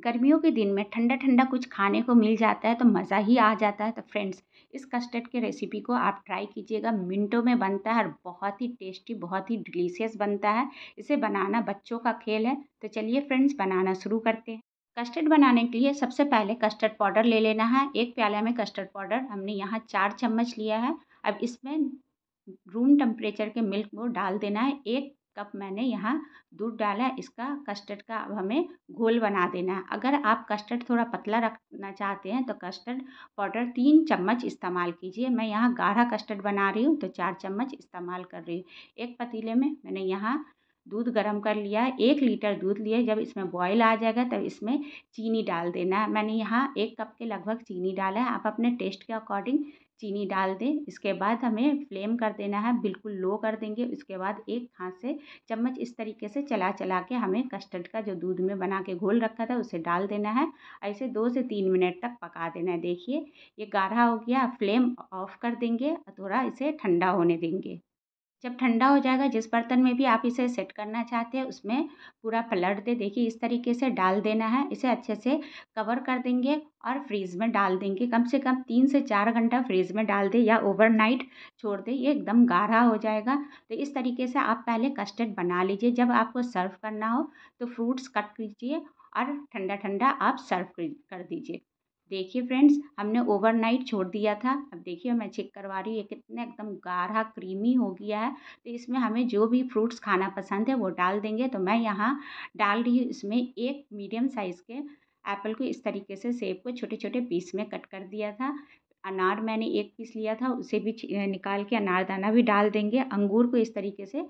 गर्मियों के दिन में ठंडा ठंडा कुछ खाने को मिल जाता है तो मज़ा ही आ जाता है तो फ्रेंड्स इस कस्टर्ड की रेसिपी को आप ट्राई कीजिएगा मिनटों में बनता है और बहुत ही टेस्टी बहुत ही डिलीशियस बनता है इसे बनाना बच्चों का खेल है तो चलिए फ्रेंड्स बनाना शुरू करते हैं कस्टर्ड बनाने के लिए सबसे पहले कस्टर्ड पाउडर ले लेना है एक प्याला में कस्टर्ड पाउडर हमने यहाँ चार चम्मच लिया है अब इसमें रूम टेम्परेचर के मिल्क को डाल देना है एक कप मैंने यहाँ दूध डाला इसका कस्टर्ड का अब हमें घोल बना देना है अगर आप कस्टर्ड थोड़ा पतला रखना चाहते हैं तो कस्टर्ड पाउडर तीन चम्मच इस्तेमाल कीजिए मैं यहाँ गाढ़ा कस्टर्ड बना रही हूँ तो चार चम्मच इस्तेमाल कर रही हूँ एक पतीले में मैंने यहाँ दूध गर्म कर लिया एक लीटर दूध लिए जब इसमें बॉयल आ जाएगा तब इसमें चीनी डाल देना है मैंने यहाँ एक कप के लगभग चीनी डाला है आप अपने टेस्ट के अकॉर्डिंग चीनी डाल दें इसके बाद हमें फ्लेम कर देना है बिल्कुल लो कर देंगे उसके बाद एक हाथ से चम्मच इस तरीके से चला चला के हमें कस्टर्ड का जो दूध में बना के घोल रखा था उसे डाल देना है ऐसे दो से तीन मिनट तक पका देना है देखिए ये गाढ़ा हो गया फ्लेम ऑफ कर देंगे थोड़ा इसे ठंडा होने देंगे जब ठंडा हो जाएगा जिस बर्तन में भी आप इसे सेट करना चाहते हैं उसमें पूरा पलट दे देखिए इस तरीके से डाल देना है इसे अच्छे से कवर कर देंगे और फ्रीज़ में डाल देंगे कम से कम तीन से चार घंटा फ्रीज़ में डाल दें या ओवरनाइट छोड़ दे ये एकदम गाढ़ा हो जाएगा तो इस तरीके से आप पहले कस्टर्ड बना लीजिए जब आपको सर्व करना हो तो फ्रूट्स कट कीजिए और ठंडा ठंडा आप सर्व कर दीजिए देखिए फ्रेंड्स हमने ओवरनाइट छोड़ दिया था अब देखिए मैं चेक करवा रही हूँ ये कितना एकदम गाढ़ा क्रीमी हो गया है तो इसमें हमें जो भी फ्रूट्स खाना पसंद है वो डाल देंगे तो मैं यहाँ डाल रही हूँ इसमें एक मीडियम साइज़ के एप्पल को इस तरीके से सेब को छोटे छोटे पीस में कट कर दिया था अनार मैंने एक पीस लिया था उसे भी निकाल के अनारदाना भी डाल देंगे अंगूर को इस तरीके से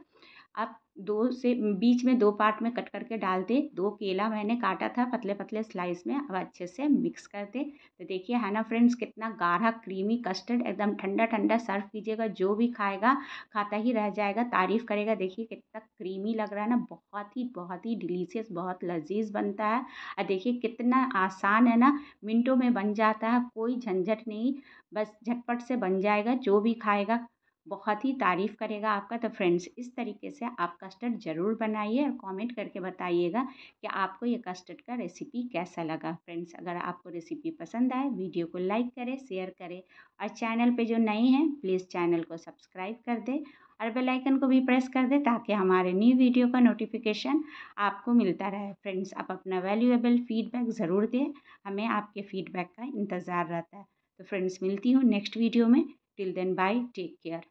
आप दो से बीच में दो पार्ट में कट करके डाल दें दो केला मैंने काटा था पतले पतले स्लाइस में अब अच्छे से मिक्स कर दें तो देखिए है ना फ्रेंड्स कितना गाढ़ा क्रीमी कस्टर्ड एकदम ठंडा ठंडा सर्व कीजिएगा जो भी खाएगा खाता ही रह जाएगा तारीफ़ करेगा देखिए कितना क्रीमी लग रहा है ना बहुत ही बहुत ही डिलीशियस बहुत लजीज बनता है और देखिए कितना आसान है ना मिनटों में बन जाता है कोई झंझट नहीं बस झटपट से बन जाएगा जो भी खाएगा बहुत ही तारीफ़ करेगा आपका तो फ्रेंड्स इस तरीके से आप कस्टर्ड ज़रूर बनाइए और कमेंट करके बताइएगा कि आपको ये कस्टर्ड का रेसिपी कैसा लगा फ्रेंड्स अगर आपको रेसिपी पसंद आए वीडियो को लाइक करें शेयर करें और चैनल पे जो नए हैं प्लीज़ चैनल को सब्सक्राइब कर दें और बेल आइकन को भी प्रेस कर दें ताकि हमारे न्यू वीडियो का नोटिफिकेशन आपको मिलता रहे फ्रेंड्स आप अपना वैल्यूएबल फीडबैक ज़रूर दें हमें आपके फीडबैक का इंतज़ार रहता है तो फ्रेंड्स मिलती हूँ नेक्स्ट वीडियो में Till then, bye. Take care.